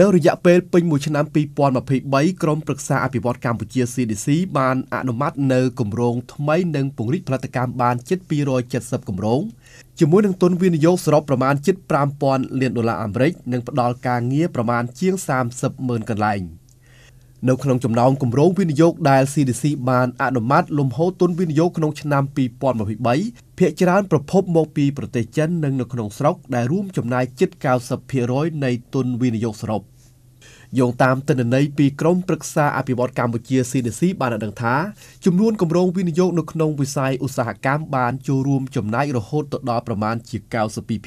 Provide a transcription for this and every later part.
នៅរយៈពេលពេញមួយឆ្នាំ2023ក្រមប្រឹក្សាអភិវឌ្ឍកម្ពុជា CDC បានអនុម័តនៅគម្រោងថ្មីនិងពង្រីកផលិតកម្មបានជិត270គម្រោងជាមួយនឹងទុនវិនិយោគសរុបប្រមាណជិត5000លានដុល្លារអាមេរិកនិងផ្ដល់ការងារប្រមាណជាង30ម៉ឺនកន្លែង។នៅក្នុងចំណោមគម្រោងវិនិយោគដែល CDC បានអនុម័តលំហូរទុនវិនិយោគក្នុងឆ្នាំ2023ភាគច្រើនប្រភពមកពីប្រទេសចិននិងនៅក្នុងស្រុកដែលរួមចំណាយជិត90%នៃទុនវិនិយោគសរុបយោងតាមទិន្នន័យពីក្រមព្រឹក្សាអភិវឌ្ឍកម្ពុជា CDC បានដឹងថាចំនួនគម្រោងវិនិយោគនៅក្នុងវិស័យឧស្សាហកម្មបានចូលរួមចំណាយរហូតដល់ប្រមាណជា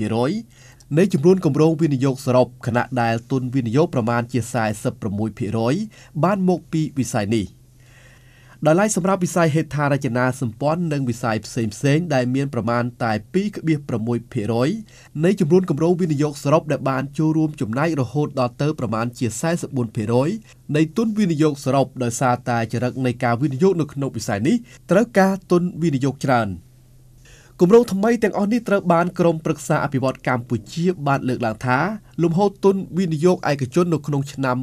92%ដនៃចំនួនគម្រោងវិនិយោគសរុបខណៈដែលទុនវិនិយោគប្រមាណជា46%បានមកពីវិស័យនេះ។ដោយឡែកសម្រាប់វិស័យហេដ្ឋារចនាសម្ព័ន្ធនិងវិស័យផ្សេងផ្សេងដែលមានប្រមាណតែ2.6%នៃចំនួនគម្រោងវិនិយោគសរុបដែលបានចូលរួមចំណែករហូតដល់ទៅប្រមាណជា44%នៃទុនវិនិយោគសរុបដោយសារតែចរិតនៃការវិនិយោគនៅក្នុងវិស័យនេះត្រូវការទុនវិនិយោគច្រើន។គម្រោងថ្មីទាំងអស់នេះត្រូវបានក្រមប្រឹក្សាអភិវឌ្ឍកម្ពុជាបានលើកឡើងថា លំហូរទុនវិនិយោគឯកជននៅក្នុងឆ្នាំ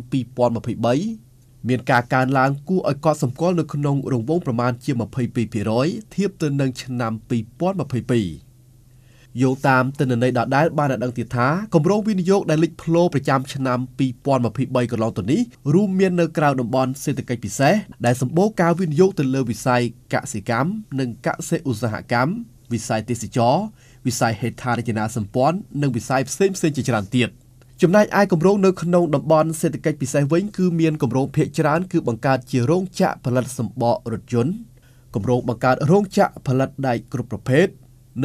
2023មានការកើនឡើងគួរឲ្យកត់សម្គាល់នៅក្នុងរង្វង់ប្រមាណជា22%ធៀបទៅនឹងឆ្នាំ2022យោងតាមទិន្នន័យដដែលបានដឹងទៀតថាគម្រោងវិនិយោគដែលលេចធ្លោប្រចាំឆ្នាំ2023កន្លងទៅនេះរួមមាននៅក្រៅតំបន់សេដ្ឋកិច្ចពិសេសដែលសម្បូរការវិនិយោគទៅលើវិស័យកសិកម្ម និងកសិឧស្សាហកម្មវិស័យទេសចរវិស័យហេដ្ឋារចនាសម្ព័ន្ធនិងវិស័យផ្សេងផ្សេងជាច្រើនទៀតចំណែកឯគម្រោងនៅក្នុងតំបន់សេដ្ឋកិច្ចពិសេសវិញ គឺមានគម្រោងភាគច្រើនគឺបង្កើតជារោងចក្រផលិតសម្បករថយន្តគម្រោងបង្កើតរោងចក្រផលិតដែកគ្រប់ប្រភេទ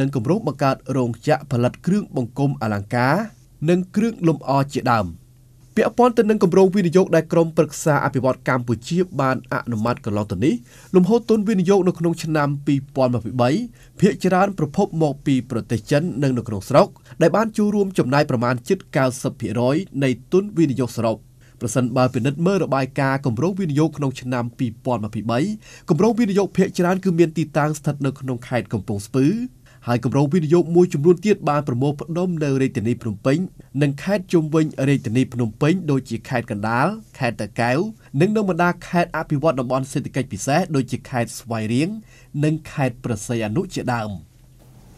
និងគម្រោងបង្កើតរោងចក្រផលិតគ្រឿងបង្គុំអលង្ការនិងគ្រឿងលម្អជាដើម។ពាក់ព័ន្ធទៅនឹងគម្រោងវិនិយោគដែលក្រមប្រឹក្សាអភិវឌ្ឍកម្ពុជាបានអនុម័តកន្លងទៅនេះលំហូរទុនវិនិយោគនៅក្នុងឆ្នាំ2023ភាគច្រើនប្រភពមកពីប្រទេសចិននិងនៅក្នុងស្រុកដែលបានចូលរួមចំណាយប្រមាណជិត90%នៃទុនវិនិយោគសរុប។ប្រសិនបើពិនិត្យមើលរបាយការណ៍គម្រោងវិនិយោគក្នុងឆ្នាំ2023គម្រោងវិនិយោគភាគច្រើនគឺមានទីតាំងស្ថិតនៅក្នុងខេត្តកំពង់ស្ពឺហើយគម្រោងវិនិយោគមួយចំនួនទៀតបានប្រមូលផ្ដុំ នៅរាជធានីភ្នំពេញនិង ខេត្តជុំវិញរាជធានីភ្នំពេញដូចជាខេត្តកណ្ដាលខេត្តតាកែវនិងនៅបណ្ដាខេត្តអភិវឌ្ឍតំបន់សេដ្ឋកិច្ចពិសេសដូចជាខេត្តស្វាយរៀងនិងខេត្តប្រស័យអនុជាដើម។